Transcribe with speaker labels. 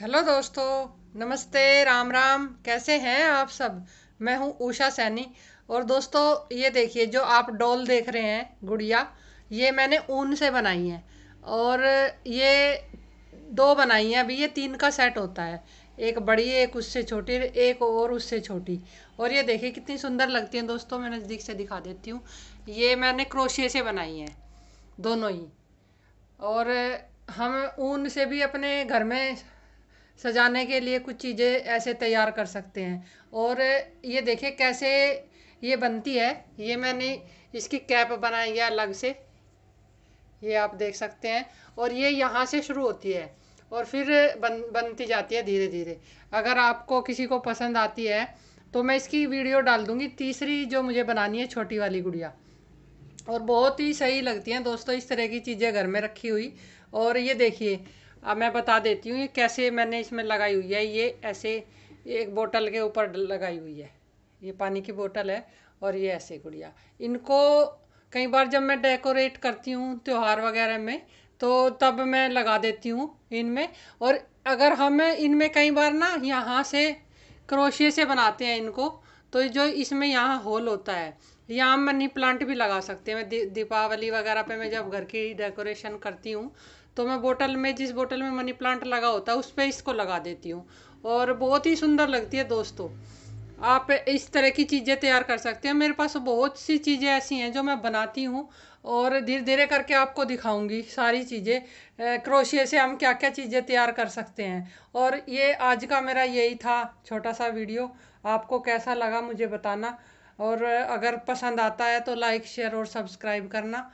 Speaker 1: hello दोस्तों नमस्ते राम राम कैसे हैं आप सब मैं हूं उषा सैनी और दोस्तों ये देखिए जो आप डॉल देख रहे हैं गुड़िया ये मैंने ऊन से बनाई है और ये दो बनाई हैं अभी ये तीन का सेट होता है एक बड़ी एक उससे छोटी एक और उससे छोटी और ये देखिए कितनी सुंदर लगती है दोस्तों मैं नज़दीक से दिखा देती हूँ ये मैंने क्रोशिए से बनाई है दोनों ही और हम ऊन से भी अपने घर में सजाने के लिए कुछ चीज़ें ऐसे तैयार कर सकते हैं और ये देखिए कैसे ये बनती है ये मैंने इसकी कैप बनाई है अलग से ये आप देख सकते हैं और ये यहाँ से शुरू होती है और फिर बन बनती जाती है धीरे धीरे अगर आपको किसी को पसंद आती है तो मैं इसकी वीडियो डाल दूँगी तीसरी जो मुझे बनानी है छोटी वाली गुड़िया और बहुत ही सही लगती हैं दोस्तों इस तरह की चीज़ें घर में रखी हुई और ये देखिए अब मैं बता देती हूँ ये कैसे मैंने इसमें लगाई हुई है ये ऐसे एक बोतल के ऊपर लगाई हुई है ये पानी की बोतल है और ये ऐसे गुड़िया इनको कई बार जब मैं डेकोरेट करती हूँ त्यौहार वगैरह में तो तब मैं लगा देती हूँ इनमें और अगर हम इनमें कई बार ना यहाँ से क्रोशिए से बनाते हैं इनको तो जो इसमें यहाँ होल होता है यहाँ हम मनी प्लांट भी लगा सकते हैं मैं दीपावली वगैरह पे मैं जब घर की डेकोरेशन करती हूँ तो मैं बोतल में जिस बोतल में मनी प्लांट लगा होता है उस पर इसको लगा देती हूँ और बहुत ही सुंदर लगती है दोस्तों आप इस तरह की चीज़ें तैयार कर सकते हैं मेरे पास बहुत सी चीज़ें ऐसी हैं जो मैं बनाती हूँ और धीरे धीरे करके आपको दिखाऊंगी सारी चीज़ें क्रोशिया से हम क्या क्या चीज़ें तैयार कर सकते हैं और ये आज का मेरा यही था छोटा सा वीडियो आपको कैसा लगा मुझे बताना और अगर पसंद आता है तो लाइक शेयर और सब्सक्राइब करना